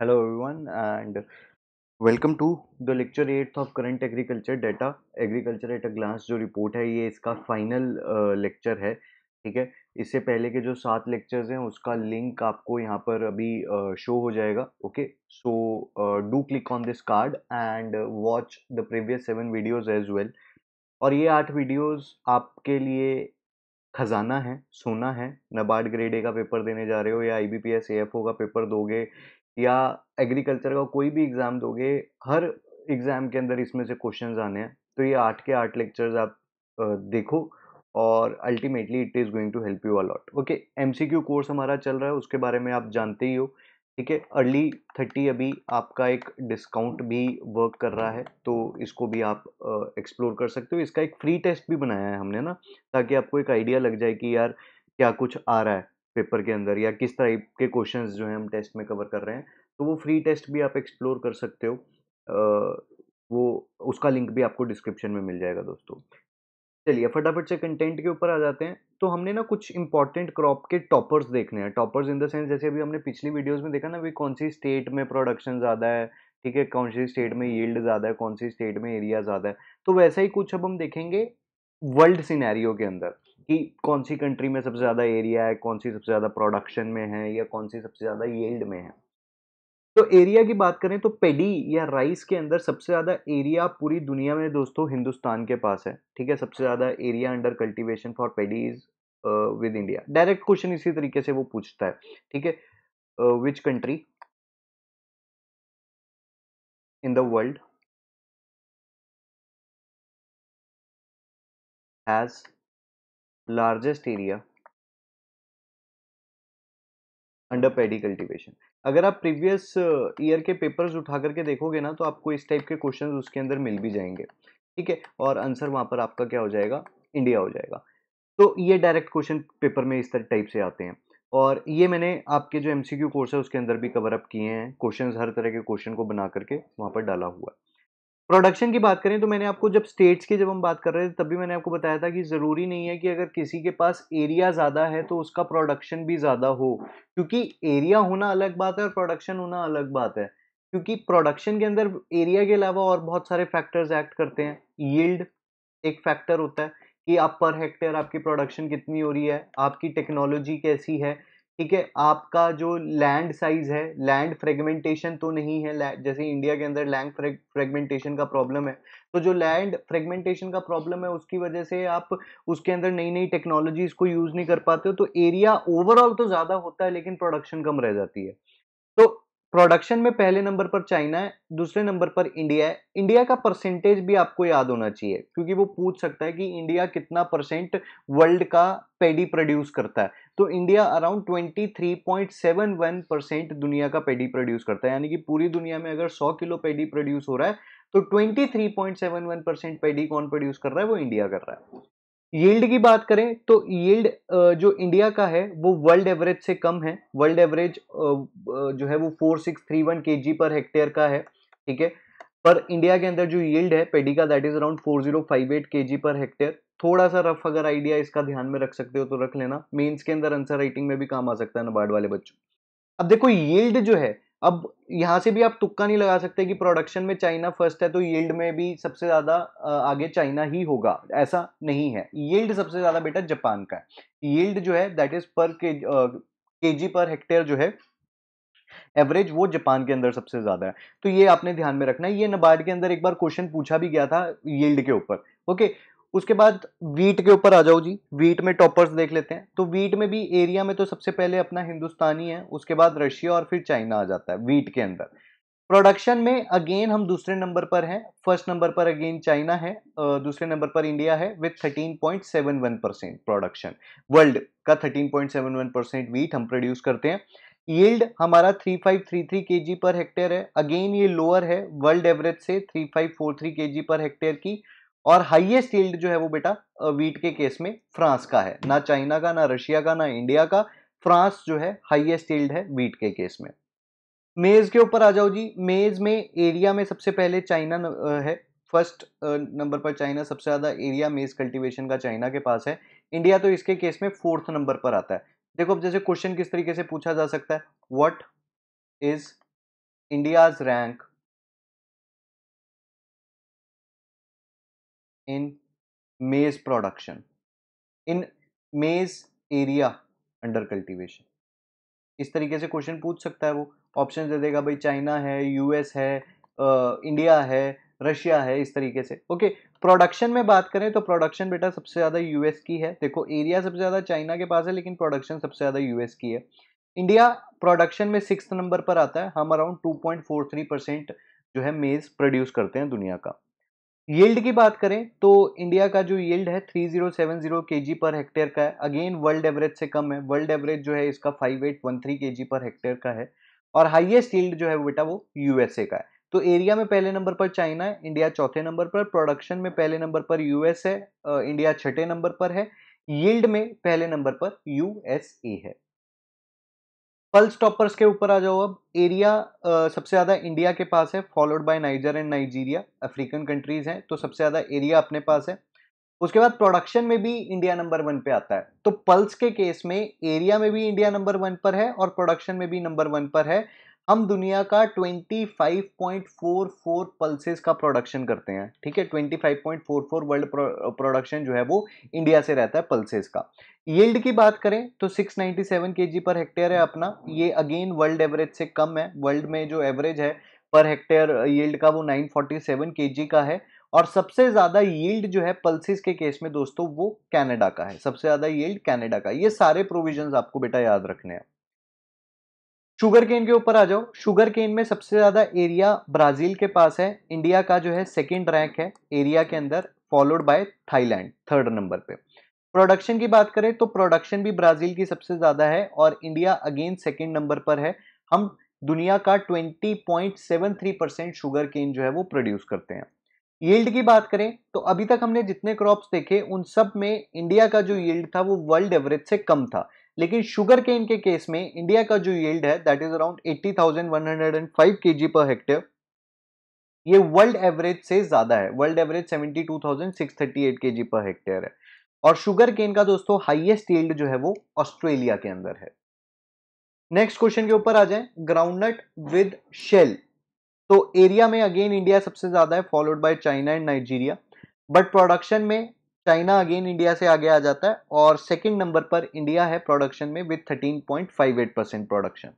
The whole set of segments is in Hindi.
Hello everyone and welcome to the lecture 8th of current agriculture data agriculture at a glance जो रिपोर्ट है ये इसका फाइनल लेक्चर uh, है ठीक है इससे पहले के जो सात लेक्चर्स हैं उसका लिंक आपको यहाँ पर अभी शो uh, हो जाएगा okay so do click on this card and watch the previous seven videos as well और ये आठ वीडियोज़ आपके लिए खजाना है सोना है नबार्ड ग्रेड ए का पेपर देने जा रहे हो या I B P S F O का पेपर दोगे या एग्रीकल्चर का कोई भी एग्ज़ाम दोगे हर एग्ज़ाम के अंदर इसमें से क्वेश्चन आने हैं तो ये आठ के आठ लेक्चर्स आप देखो और ultimately it is going to help you a lot okay M course हमारा चल रहा है उसके बारे में आप जानते ही हो ठीक है अर्ली थर्टी अभी आपका एक डिस्काउंट भी वर्क कर रहा है तो इसको भी आप एक्सप्लोर कर सकते हो इसका एक फ्री टेस्ट भी बनाया है हमने ना ताकि आपको एक आइडिया लग जाए कि यार क्या कुछ आ रहा है पेपर के अंदर या किस टाइप के क्वेश्चंस जो हैं हम टेस्ट में कवर कर रहे हैं तो वो फ्री टेस्ट भी आप एक्सप्लोर कर सकते हो आ, वो उसका लिंक भी आपको डिस्क्रिप्शन में मिल जाएगा दोस्तों चलिए फटाफट से कंटेंट के ऊपर आ जाते हैं तो हमने ना कुछ इंपॉर्टेंट क्रॉप के टॉपर्स देखने हैं टॉपर्स इन द सेंस जैसे अभी हमने पिछली वीडियोस में देखा ना अभी कौन सी स्टेट में प्रोडक्शन ज़्यादा है ठीक है कौन सी स्टेट में यील्ड ज़्यादा है कौन सी स्टेट में एरिया ज़्यादा है तो वैसा ही कुछ अब हम देखेंगे वर्ल्ड सिनेरियो के अंदर कि कौन सी कंट्री में सबसे ज़्यादा एरिया है कौन सी सबसे ज़्यादा प्रोडक्शन में है या कौन सी सबसे ज़्यादा येल्ड में है तो एरिया की बात करें तो पेडी या राइस के अंदर सबसे ज़्यादा एरिया पूरी दुनिया में दोस्तों हिंदुस्तान के पास है ठीक है सबसे ज़्यादा area under cultivation for paddies with India direct question इसी तरीके से वो पूछता है ठीक है which country in the world has largest area under paddy cultivation अगर आप प्रीवियस ईयर uh, के पेपर्स उठा करके देखोगे ना तो आपको इस टाइप के क्वेश्चन उसके अंदर मिल भी जाएंगे ठीक है और आंसर वहाँ पर आपका क्या हो जाएगा इंडिया हो जाएगा तो ये डायरेक्ट क्वेश्चन पेपर में इस तरह टाइप से आते हैं और ये मैंने आपके जो एमसीक्यू कोर्स है उसके अंदर भी कवर अप किए हैं क्वेश्चंस हर तरह के क्वेश्चन को बना करके वहाँ पर डाला हुआ है प्रोडक्शन की बात करें तो मैंने आपको जब स्टेट्स की जब हम बात कर रहे थे तब भी मैंने आपको बताया था कि ज़रूरी नहीं है कि अगर किसी के पास एरिया ज़्यादा है तो उसका प्रोडक्शन भी ज़्यादा हो क्योंकि एरिया होना अलग बात है और प्रोडक्शन होना अलग बात है क्योंकि प्रोडक्शन के अंदर एरिया के अलावा और बहुत सारे फैक्टर्स एक्ट करते हैं यील्ड एक फैक्टर होता है कि आप पर हेक्टेयर आपकी प्रोडक्शन कितनी हो रही है आपकी टेक्नोलॉजी कैसी है ठीक है आपका जो लैंड साइज है लैंड फ्रेगमेंटेशन तो नहीं है जैसे इंडिया के अंदर लैंड फ्रेगमेंटेशन का प्रॉब्लम है तो जो लैंड फ्रेगमेंटेशन का प्रॉब्लम है उसकी वजह से आप उसके अंदर नई नई टेक्नोलॉजीज को यूज़ नहीं कर पाते हो तो एरिया ओवरऑल तो ज़्यादा होता है लेकिन प्रोडक्शन कम रह जाती है तो प्रोडक्शन में पहले नंबर पर चाइना है दूसरे नंबर पर इंडिया है इंडिया का परसेंटेज भी आपको याद होना चाहिए क्योंकि वो पूछ सकता है कि इंडिया कितना परसेंट वर्ल्ड का पेडी प्रोड्यूस करता है तो इंडिया अराउंड 23.71 परसेंट दुनिया का पेडी प्रोड्यूस करता है यानी कि पूरी दुनिया में अगर 100 किलो पेडी प्रोड्यूस हो रहा है तो 23.71 परसेंट पेडी कौन प्रोड्यूस कर रहा है वो इंडिया कर रहा है यील्ड की बात करें तो यील्ड जो इंडिया का है वो वर्ल्ड एवरेज से कम है वर्ल्ड एवरेज जो है वो 4631 जी पर हेक्टेयर का है ठीक है पर इंडिया के अंदर जो यील्ड है पेडी का that is around 4058 ji per hectare थोड़ा सा रफ अगर आइडिया इसका ध्यान में रख सकते हो तो रख लेना मेंस के अंदर आंसर राइटिंग में भी काम आ सकता है नबार्ड वाले बच्चों अब देखो येल्ड जो है अब यहाँ से भी आप तुक्का नहीं लगा सकते कि प्रोडक्शन में चाइना फर्स्ट है तो येल्ड में भी सबसे ज़्यादा आगे चाइना ही होगा ऐसा नहीं है येल्ड सबसे ज़्यादा बेटा जापान का है येल्ड जो है दैट इज पर के जी पर हेक्टेयर जो है एवरेज वो जापान के अंदर सबसे ज़्यादा है तो ये आपने ध्यान में रखना है ये नबार्ड के अंदर एक बार क्वेश्चन पूछा भी गया था येल्ड के ऊपर ओके उसके बाद वीट के ऊपर आ जाओ जी वीट में टॉपर्स देख लेते हैं तो वीट में भी एरिया में तो सबसे पहले अपना हिंदुस्तानी है उसके बाद रशिया और फिर चाइना आ जाता है वीट के अंदर प्रोडक्शन में अगेन हम दूसरे नंबर पर हैं फर्स्ट नंबर पर अगेन चाइना है दूसरे नंबर पर इंडिया है विथ 13.71 परसेंट प्रोडक्शन वर्ल्ड का 13.71 परसेंट वीट हम प्रोड्यूस करते हैं यील्ड हमारा 3533 केजी पर हेक्टेयर है अगेन ये लोअर है वर्ल्ड एवरेज से 3543 केजी पर हेक्टेयर की और हाईएस्ट यील्ड जो है वो बेटा वीट के केस में फ्रांस का है ना चाइना का ना रशिया का ना इंडिया का फ्रांस जो है हाईएस्ट यील्ड है वीट के केस में मेज़ के ऊपर आ जाओ जी मेज़ में एरिया में सबसे पहले चाइना है फर्स्ट नंबर पर चाइना सबसे ज़्यादा एरिया मेज़ कल्टीवेशन का चाइना के पास है इंडिया तो इसके केस में फोर्थ नंबर पर आता है देखो अब जैसे क्वेश्चन किस तरीके से पूछा जा सकता है what is India's rank in maize production in maize area under cultivation इस तरीके से क्वेश्चन पूछ सकता है वो ऑप्शन दे देगा भाई चाइना है यूएस है इंडिया है रशिया है इस तरीके से ओके प्रोडक्शन में बात करें तो प्रोडक्शन बेटा सबसे ज़्यादा यूएस की है देखो एरिया सबसे ज़्यादा चाइना के पास है लेकिन प्रोडक्शन सबसे ज़्यादा यूएस की है इंडिया प्रोडक्शन में सिक्स नंबर पर आता है हम अराउंड थ्री परसेंट जो है मेज़ प्रोड्यूस करते हैं दुनिया का यील्ड की बात करें तो इंडिया का जो यील्ड है 3070 जी पर हेक्टेयर का है अगेन वर्ल्ड एवरेज से कम है वर्ल्ड एवरेज जो है इसका 5813 जी पर हेक्टेयर का है और हाईएस्ट यील्ड जो है बेटा वो यूएसए का है तो एरिया में पहले नंबर पर चाइना है इंडिया चौथे नंबर पर प्रोडक्शन में पहले नंबर पर यूएस है इंडिया छठे नंबर पर है यील्ड में पहले नंबर पर यूएसए है पल्स टॉपर्स के ऊपर आ जाओ अब एरिया सबसे ज़्यादा इंडिया के पास है followed by Niger and Nigeria African countries हैं तो सबसे ज़्यादा एरिया अपने पास है उसके बाद प्रोडक्शन में भी इंडिया नंबर वन पे आता है तो पल्स के केस में एरिया में भी इंडिया नंबर वन पर है और प्रोडक्शन में भी नंबर वन पर है हम दुनिया का 25.44 पल्सेस का प्रोडक्शन करते हैं ठीक है 25.44 वर्ल्ड प्रोडक्शन जो है वो इंडिया से रहता है पल्सेस का यील्ड की बात करें तो 697 केजी पर हेक्टेयर है अपना ये अगेन वर्ल्ड एवरेज से कम है वर्ल्ड में जो एवरेज है पर हेक्टेयर यील्ड का वो 947 केजी का है और सबसे ज़्यादा यील्ड जो है पल्सिस के केस में दोस्तों वो कनाडा का है सबसे ज़्यादा यील्ड कनाडा का ये सारे प्रोविजंस आपको बेटा याद रखने हैं शुगर केन के ऊपर आ जाओ शुगर केन में सबसे ज़्यादा एरिया ब्राज़ील के पास है इंडिया का जो है सेकेंड रैंक है एरिया के अंदर followed by Thailand third number पे प्रोडक्शन की बात करें तो प्रोडक्शन भी ब्राज़ील की सबसे ज़्यादा है और इंडिया अगेन सेकेंड नंबर पर है हम दुनिया का 20.73 परसेंट शुगर केन जो है वो प्रोड्यूस करते हैं यील्ड की बात करें तो अभी तक हमने जितने क्रॉप्स देखे उन सब में इंडिया का जो यील्ड था वो वर्ल्ड एवरेज से कम था लेकिन शुगर केन इनके केस में इंडिया का जो येल्ड है that is around 80,105 KG per hectare ये वर्ल्ड एवरेज से ज़्यादा है world average 72,638 KG per hectare है और शुगर केन का दोस्तों हाईएस्ट येल्ड जो है वो ऑस्ट्रेलिया के अंदर है नेक्स्ट क्वेश्चन के ऊपर आ जाए ग्राउंडनट विद शेल तो एरिया में अगेन इंडिया सबसे ज़्यादा है followed by China and Nigeria but production में चाइना अगेन इंडिया से आगे आ जाता है और सेकंड नंबर पर इंडिया है प्रोडक्शन में with 13.58 percent production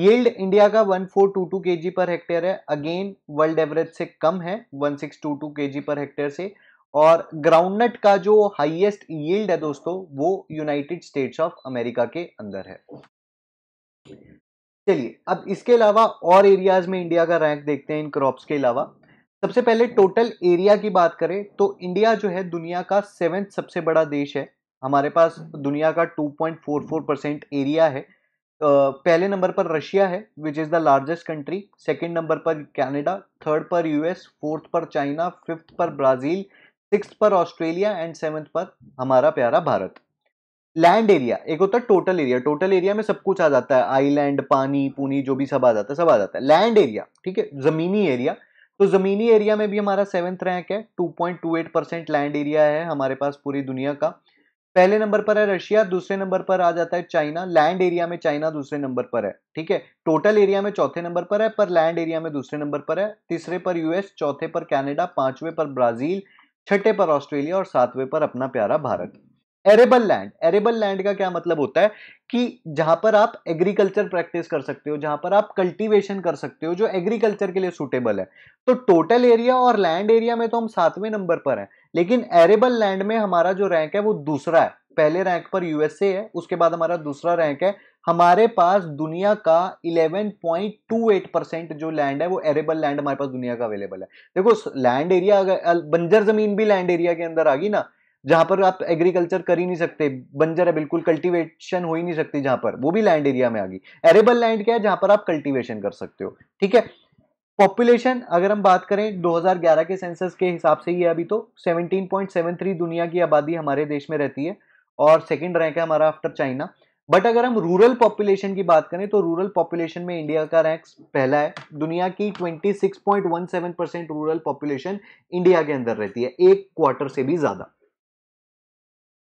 yield India का 1422 केजी पर हेक्टेयर है अगेन वर्ल्ड एवरेज से कम है 1622 केजी पर हेक्टेयर से और ग्राउंडनट का जो हाईएस्ट यील्ड है दोस्तों वो यूनाइटेड स्टेट्स ऑफ अमेरिका के अंदर है चलिए अब इसके अलावा और एरियाज में इंडिया का रैंक देखते हैं इन क्रॉप्स के अलावा सबसे पहले टोटल एरिया की बात करें तो इंडिया जो है दुनिया का सेवेंथ सबसे बड़ा देश है हमारे पास दुनिया का 2.44 परसेंट एरिया है पहले नंबर पर रशिया है which is the largest country second number पर कैनेडा थर्ड पर यूएस फोर्थ पर चाइना फिफ्थ पर ब्राज़ील सिक्स पर ऑस्ट्रेलिया एंड सेवन्थ पर हमारा प्यारा भारत लैंड एरिया एक होता है टोटल एरिया टोटल एरिया में सब कुछ आ जाता है आईलैंड पानी पुनी जो भी सब आ जाता है सब आ जाता है लैंड एरिया ठीक है ज़मीनी एरिया तो ज़मीनी एरिया में भी हमारा सेवेंथ रैंक है 2.28 परसेंट लैंड एरिया है हमारे पास पूरी दुनिया का पहले नंबर पर है रशिया दूसरे नंबर पर आ जाता है चाइना लैंड एरिया में चाइना दूसरे नंबर पर है ठीक है टोटल एरिया में चौथे नंबर पर है पर लैंड एरिया में दूसरे नंबर पर है तीसरे पर यूएस चौथे पर कैनेडा पांचवें पर ब्राजील छठे पर ऑस्ट्रेलिया और सातवें पर अपना प्यारा Bharat arable land arable land का क्या मतलब होता है कि जहां पर आप एग्रीकल्चर प्रैक्टिस कर सकते हो जहां पर आप कल्टीवेशन कर सकते हो जो एग्रीकल्चर के लिए सूटेबल है तो टोटल एरिया और लैंड एरिया में तो हम सातवें नंबर पर हैं लेकिन एरेबल लैंड में हमारा जो रैंक है वो दूसरा है पहले रैंक पर यूएसए है उसके बाद हमारा दूसरा रैंक है हमारे पास दुनिया का 11.28 परसेंट जो लैंड है वो एरेबल लैंड हमारे पास दुनिया का अवेलेबल है देखो लैंड एरिया अगर बंजर जमीन भी लैंड एरिया के अंदर आ गई ना जहां पर आप एग्रीकल्चर कर ही नहीं सकते बंजर है बिल्कुल कल्टीवेशन हो ही नहीं सकती जहां पर वो भी लैंड एरिया में आ गई एरेबल लैंड क्या है जहां पर आप कल्टीवेशन कर सकते हो ठीक है पॉपुलेशन अगर हम बात करें 2011 के सेंसस के हिसाब से ही है अभी तो 17.73 दुनिया की आबादी हमारे देश में रहती है और सेकेंड रैंक है हमारा आफ्टर चाइना बट अगर हम रूरल पॉपुलेशन की बात करें तो रूरल पॉपुलेशन में इंडिया का रैंक पहला है दुनिया की 26.17 परसेंट रूरल पॉपुलेशन इंडिया के अंदर रहती है एक क्वार्टर से भी ज़्यादा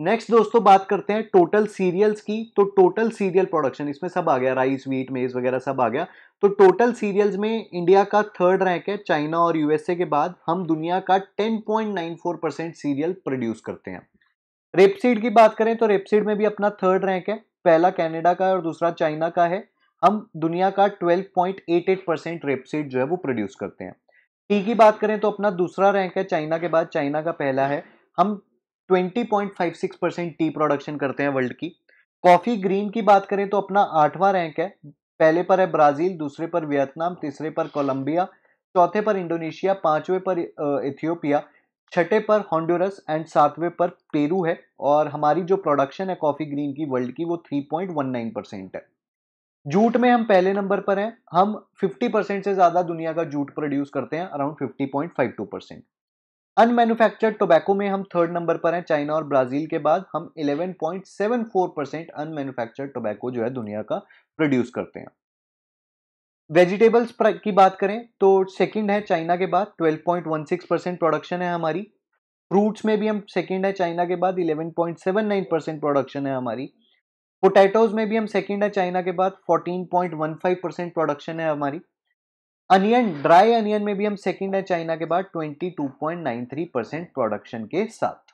नेक्स्ट दोस्तों बात करते हैं टोटल सीरियल्स की तो टोटल सीरियल प्रोडक्शन इसमें सब आ गया राइस वीट मेज वगैरह सब आ गया तो टोटल सीरियल्स में इंडिया का थर्ड रैंक है चाइना और यूएसए के बाद हम दुनिया का 10.94 परसेंट सीरियल प्रोड्यूस करते हैं रेपसीड की बात करें तो रेपसीड में भी अपना थर्ड रैंक है पहला कैनेडा का और दूसरा चाइना का है हम दुनिया का ट्वेल्व परसेंट रेपसीड जो है वो प्रोड्यूस करते हैं टी की बात करें तो अपना दूसरा रैंक है चाइना के बाद चाइना का पहला है हम 20.56 परसेंट टी प्रोडक्शन करते हैं वर्ल्ड की कॉफी ग्रीन की बात करें तो अपना आठवां रैंक है पहले पर है ब्राजील दूसरे पर वियतनाम तीसरे पर कोलंबिया चौथे पर इंडोनेशिया पांचवें पर इथियोपिया छठे पर हॉन्डोरस एंड सातवें पर पेरू है और हमारी जो प्रोडक्शन है कॉफ़ी ग्रीन की वर्ल्ड की वो 3.19 परसेंट है जूट में हम पहले नंबर पर हैं हम 50 परसेंट से ज़्यादा दुनिया का जूट प्रोड्यूस करते हैं अराउंड 50.52 परसेंट अनमैन्युफैक्चर्ड टोबैको में हम थर्ड नंबर पर हैं चाइना और ब्राजील के बाद हम 11.74 परसेंट अनमैन्युफैक्चर्ड टोबैको जो है दुनिया का प्रोड्यूस करते हैं वेजिटेबल्स की बात करें तो सेकंड है चाइना के बाद 12.16 परसेंट प्रोडक्शन है हमारी फ्रूट्स में भी हम सेकंड है चाइना के बाद 11.79 परसेंट प्रोडक्शन है हमारी पोटैटोज में भी हम सेकंड है चाइना के बाद 14.15 परसेंट प्रोडक्शन है हमारी अनियन ड्राई अनियन में भी हम सेकंड है चाइना के बाद 22.93 परसेंट प्रोडक्शन के साथ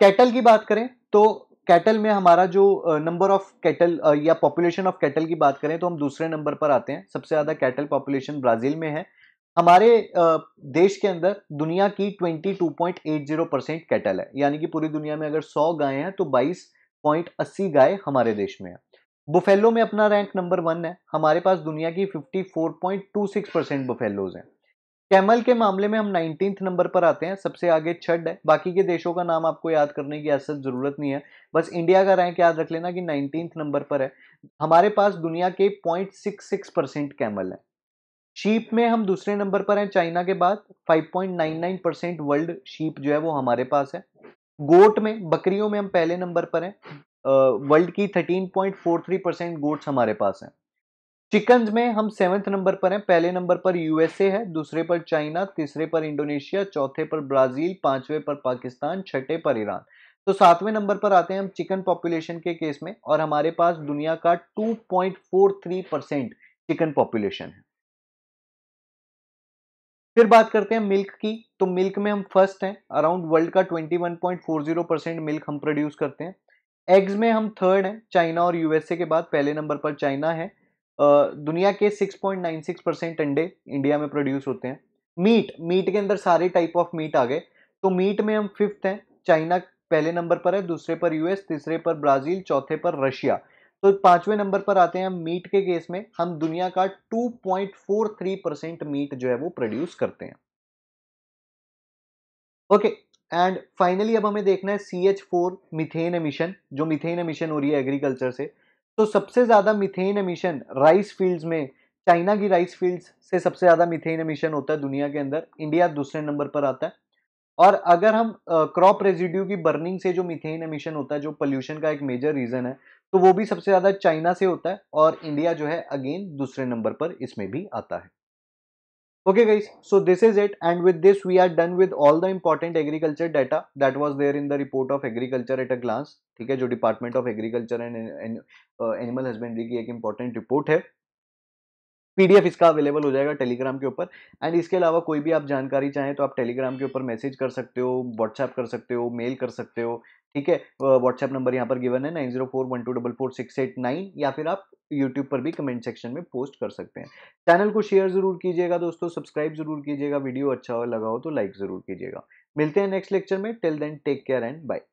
कैटल की बात करें तो कैटल में हमारा जो नंबर ऑफ कैटल या पॉपुलेशन ऑफ कैटल की बात करें तो हम दूसरे नंबर पर आते हैं सबसे ज़्यादा कैटल पॉपुलेशन ब्राज़ील में है हमारे देश के अंदर दुनिया की 22.80 परसेंट कैटल है यानी कि पूरी दुनिया में अगर 100 गाय हैं तो 22.80 गाय हमारे देश में है बुफेलो में अपना रैंक नंबर वन है हमारे पास दुनिया की 54.26 परसेंट बुफेलोज हैं कैमल के मामले में हम नाइनटीन नंबर पर आते हैं सबसे आगे छड है बाकी के देशों का नाम आपको याद करने की असर ज़रूरत नहीं है बस इंडिया का रैंक याद रख लेना कि नाइनटीन नंबर पर है हमारे पास दुनिया के point six six percent camel है शीप में हम दूसरे नंबर पर हैं चाइना के बाद 5.99 परसेंट वर्ल्ड शीप जो है वो हमारे पास है गोट में बकरियों में हम पहले नंबर पर हैं वर्ल्ड की 13.43 परसेंट गोट्स हमारे पास हैं चिकन में हम सेवन्थ नंबर पर हैं पहले नंबर पर यूएसए है दूसरे पर चाइना तीसरे पर इंडोनेशिया चौथे पर ब्राज़ील पांचवें पर पाकिस्तान छठे पर ईरान तो सातवें नंबर पर आते हैं हम चिकन पॉपुलेशन के केस में और हमारे पास दुनिया का 2.43 परसेंट चिकन पॉपुलेशन है फिर बात करते हैं मिल्क की तो मिल्क में हम फर्स्ट हैं अराउंड वर्ल्ड का 21.40 परसेंट मिल्क हम प्रोड्यूस करते हैं एग्स में हम थर्ड हैं चाइना और यूएसए के बाद पहले नंबर पर चाइना है दुनिया के 6.96 परसेंट अंडे इंडिया में प्रोड्यूस होते हैं मीट मीट के अंदर सारे टाइप ऑफ मीट आ गए तो मीट में हम फिफ्थ हैं चाइना पहले नंबर पर है दूसरे पर यूएस तीसरे पर ब्राज़ील चौथे पर रशिया तो पांचवें नंबर पर आते हैं हम मीट के केस में हम दुनिया का 2.43 परसेंट मीट जो है वो प्रोड्यूस करते हैं ओके okay, एंड फाइनली अब हमें देखना है C H four methane emission जो मिथेन एमिशन हो रही है एग्रीकल्चर से तो सबसे ज़्यादा मिथेन एमिशन राइस फील्ड्स में चाइना की राइस फील्ड्स से सबसे ज़्यादा मिथेन एमिशन होता है दुनिया के अंदर इंडिया दूसरे नंबर पर आता है और अगर हम क्रॉप रेजिड्यू की बर्निंग से जो मिथेन एमिशन होता है जो पोल्यूशन का एक मेजर रीज़न है तो वो भी सबसे ज़्यादा चाइना से होता है और इंडिया जो है अगेन दूसरे नंबर पर इसमें भी आता है okay guys so this is it and with this we are done with all the important agriculture data that was there in the report of agriculture at a glance ठीक है जो department of agriculture and animal husbandry की एक इम्पॉर्टेंट रिपोर्ट है पीडीएफ इसका अवेलेबल हो जाएगा टेलीग्राम के ऊपर एंड इसके अलावा कोई भी आप जानकारी चाहें तो आप टेलीग्राम के ऊपर मैसेज कर सकते हो व्हाट्सएप कर सकते हो मेल कर सकते हो ठीक है व्हाट्सएप नंबर यहाँ पर गिवन है nine zero four one two double four six eight nine या फिर आप यूट्यूब पर भी कमेंट सेक्शन में पोस्ट कर सकते हैं चैनल को शेयर जरूर कीजिएगा दोस्तों सब्सक्राइब जरूर कीजिएगा वीडियो अच्छा लगा हो तो लाइक जरूर कीजिएगा मिलते हैं नेक्स्ट लेक्चर में till then take care and bye